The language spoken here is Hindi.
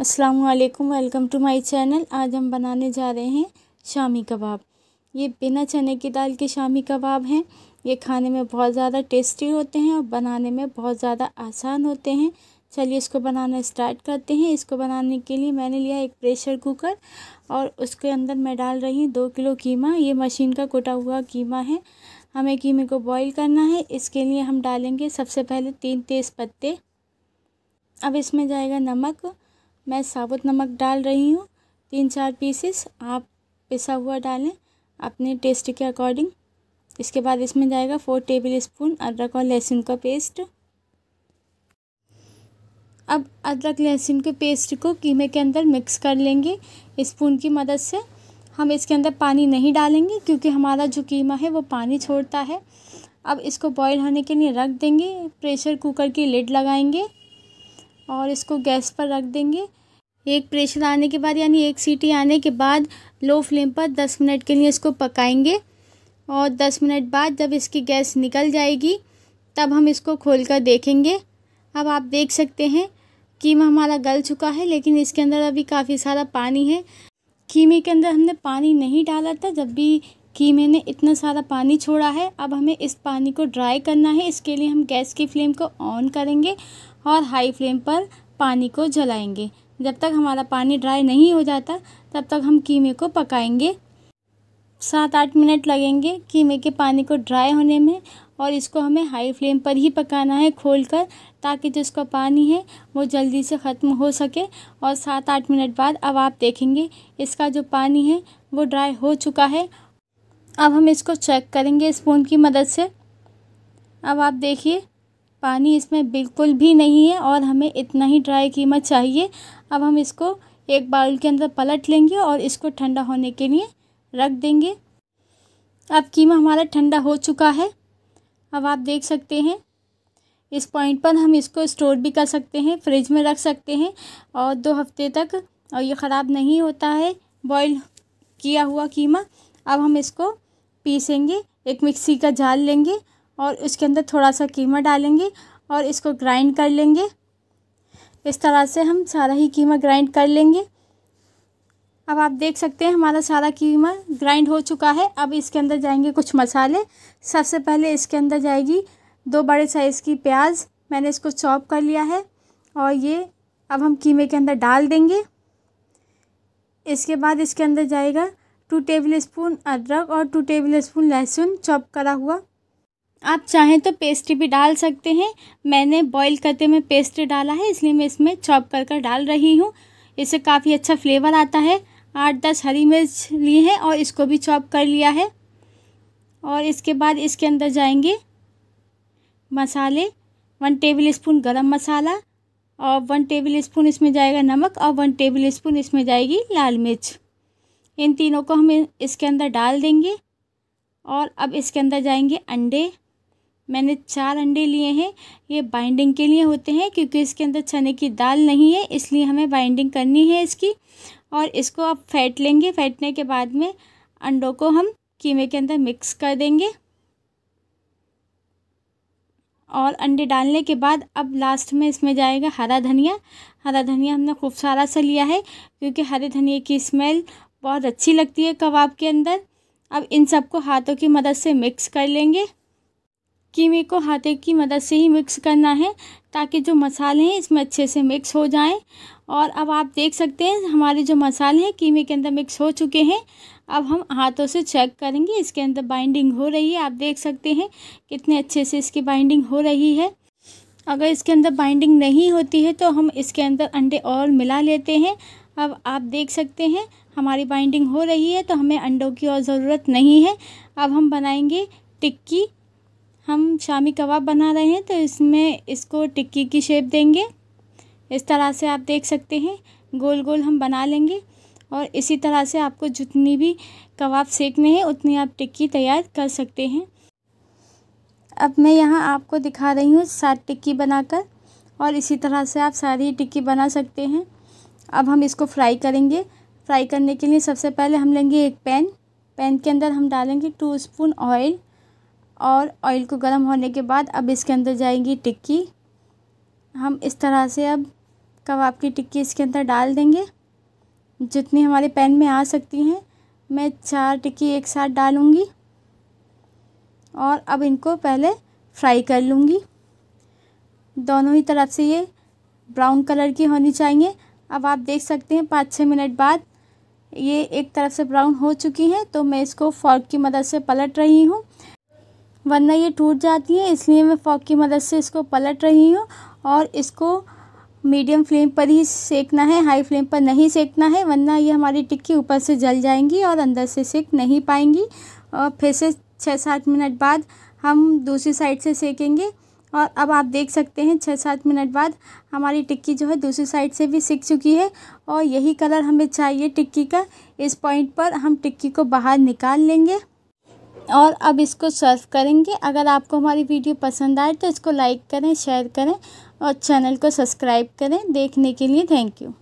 अस्सलाम वालेकुम वेलकम टू माय चैनल आज हम बनाने जा रहे हैं शामी कबाब ये बिना चने की दाल के शामी कबाब हैं ये खाने में बहुत ज़्यादा टेस्टी होते हैं और बनाने में बहुत ज़्यादा आसान होते हैं चलिए इसको बनाना स्टार्ट करते हैं इसको बनाने के लिए मैंने लिया एक प्रेशर कुकर और उसके अंदर मैं डाल रही हूँ दो किलो कीमा ये मशीन का कुटा हुआ कीमा है हमें कीमे को बॉईल करना है इसके लिए हम डालेंगे सबसे पहले तीन तेज़ पत्ते अब इसमें जाएगा नमक मैं साबुत नमक डाल रही हूँ तीन चार पीसेस आप पिसा हुआ डालें अपने टेस्ट के अकॉर्डिंग इसके बाद इसमें जाएगा फोर टेबल स्पून अदरक और लहसुन का पेस्ट अब अदरक लहसुन के पेस्ट को कीमे के अंदर मिक्स कर लेंगे स्पून की मदद से हम इसके अंदर पानी नहीं डालेंगे क्योंकि हमारा जो कीमा है वो पानी छोड़ता है अब इसको बॉईल होने के लिए रख देंगे प्रेशर कुकर की लिड लगाएंगे और इसको गैस पर रख देंगे एक प्रेशर आने के बाद यानी एक सीटी आने के बाद लो फ्लेम पर दस मिनट के लिए इसको पकाएंगे और दस मिनट बाद जब इसकी गैस निकल जाएगी तब हम इसको खोल कर देखेंगे अब आप देख सकते हैं कीमा हमारा गल चुका है लेकिन इसके अंदर अभी काफ़ी सारा पानी है कीमे के अंदर हमने पानी नहीं डाला था जब भी कीमे ने इतना सारा पानी छोड़ा है अब हमें इस पानी को ड्राई करना है इसके लिए हम गैस की फ्लेम को ऑन करेंगे और हाई फ्लेम पर पानी को जलाएंगे जब तक हमारा पानी ड्राई नहीं हो जाता तब तक हम कीमे को पकाएंगे सात आठ मिनट लगेंगे कीमे के पानी को ड्राई होने में और इसको हमें हाई फ्लेम पर ही पकाना है खोल कर ताकि जो इसका पानी है वो जल्दी से ख़त्म हो सके और सात आठ मिनट बाद अब आप देखेंगे इसका जो पानी है वो ड्राई हो चुका है अब हम इसको चेक करेंगे स्पून की मदद से अब आप देखिए पानी इसमें बिल्कुल भी नहीं है और हमें इतना ही ड्राई कीमा चाहिए अब हम इसको एक बाउल के अंदर पलट लेंगे और इसको ठंडा होने के लिए रख देंगे अब कीमा हमारा ठंडा हो चुका है अब आप देख सकते हैं इस पॉइंट पर हम इसको स्टोर भी कर सकते हैं फ्रिज में रख सकते हैं और दो हफ्ते तक और ये ख़राब नहीं होता है बॉईल किया हुआ कीमा अब हम इसको पीसेंगे एक मिक्सी का जाल लेंगे और इसके अंदर थोड़ा सा कीमा डालेंगे और इसको ग्राइंड कर लेंगे इस तरह से हम सारा ही कीमा ग्राइंड कर लेंगे अब आप देख सकते हैं हमारा सारा कीमा ग्राइंड हो चुका है अब इसके अंदर जाएंगे कुछ मसाले सबसे पहले इसके अंदर जाएगी दो बड़े साइज़ की प्याज मैंने इसको चॉप कर लिया है और ये अब हम कीमे के अंदर डाल देंगे इसके बाद इसके अंदर जाएगा टू टेबल स्पून अदरक और टू टेबल स्पून लहसुन चॉप करा हुआ आप चाहें तो पेस्ट भी डाल सकते हैं मैंने बॉईल करते में पेस्ट डाला है इसलिए मैं इसमें चॉप कर कर डाल रही हूँ इससे काफ़ी अच्छा फ्लेवर आता है आठ दस हरी मिर्च ली है और इसको भी चॉप कर लिया है और इसके बाद इसके अंदर जाएंगे मसाले वन टेबल स्पून गर्म मसाला और वन टेबल स्पून इसमें जाएगा नमक और वन टेबल स्पून इसमें जाएगी लाल मिर्च इन तीनों को हम इसके अंदर डाल देंगे और अब इसके अंदर जाएंगे अंडे मैंने चार अंडे लिए हैं ये बाइंडिंग के लिए होते हैं क्योंकि इसके अंदर चने की दाल नहीं है इसलिए हमें बाइंडिंग करनी है इसकी और इसको आप फेंट लेंगे फैटने के बाद में अंडों को हम कीमे के अंदर मिक्स कर देंगे और अंडे डालने के बाद अब लास्ट में इसमें जाएगा हरा धनिया हरा धनिया हमने खूब सारा सा लिया है क्योंकि हरे धनिया की स्मेल बहुत अच्छी लगती है कबाब के अंदर अब इन सबको हाथों की मदद से मिक्स कर लेंगे कीमे को हाथे की मदद से ही मिक्स करना है ताकि जो मसाले हैं इसमें अच्छे से मिक्स हो जाएं और अब आप देख सकते हैं हमारे जो मसाले हैं कीमे के अंदर मिक्स हो चुके हैं अब हम हाथों से चेक करेंगे इसके अंदर बाइंडिंग हो रही है आप देख सकते हैं कितने अच्छे से इसकी बाइंडिंग हो रही है अगर इसके अंदर बाइंडिंग नहीं होती है तो हम इसके अंदर अंडे और मिला लेते हैं अब आप देख सकते हैं हमारी बाइंडिंग हो रही है तो हमें अंडों की और ज़रूरत नहीं है अब हम बनाएंगे टिक्की हम शामी कबाब बना रहे हैं तो इसमें इसको टिक्की की शेप देंगे इस तरह से आप देख सकते हैं गोल गोल हम बना लेंगे और इसी तरह से आपको जितनी भी कबाब सेकने हैं उतनी आप टिक्की तैयार कर सकते हैं अब मैं यहाँ आपको दिखा रही हूँ सात टिक्की बनाकर और इसी तरह से आप सारी टिक्की बना सकते हैं अब हम इसको फ्राई करेंगे फ्राई करने के लिए सबसे पहले हम लेंगे एक पैन पैन के अंदर हम डालेंगे टू स्पून ऑयल और ऑयल को गर्म होने के बाद अब इसके अंदर जाएंगी टिक्की हम इस तरह से अब कबाब की टिक्की इसके अंदर डाल देंगे जितनी हमारे पैन में आ सकती हैं मैं चार टिक्की एक साथ डालूँगी और अब इनको पहले फ्राई कर लूँगी दोनों ही तरफ से ये ब्राउन कलर की होनी चाहिए अब आप देख सकते हैं पाँच छः मिनट बाद ये एक तरफ से ब्राउन हो चुकी हैं तो मैं इसको फॉर्क की मदद से पलट रही हूँ वरना ये टूट जाती है इसलिए मैं फॉक की मदद से इसको पलट रही हूँ और इसको मीडियम फ्लेम पर ही सेकना है हाई फ्लेम पर नहीं सेकना है वरना ये हमारी टिक्की ऊपर से जल जाएंगी और अंदर से सेक नहीं पाएंगी और फिर से छः सात मिनट बाद हम दूसरी साइड से सेकेंगे और अब आप देख सकते हैं छः सात मिनट बाद हमारी टिक्की जो है दूसरी साइड से भी सीख चुकी है और यही कलर हमें चाहिए टिक्की का इस पॉइंट पर हम टिक्की को बाहर निकाल लेंगे और अब इसको सर्व करेंगे अगर आपको हमारी वीडियो पसंद आए तो इसको लाइक करें शेयर करें और चैनल को सब्सक्राइब करें देखने के लिए थैंक यू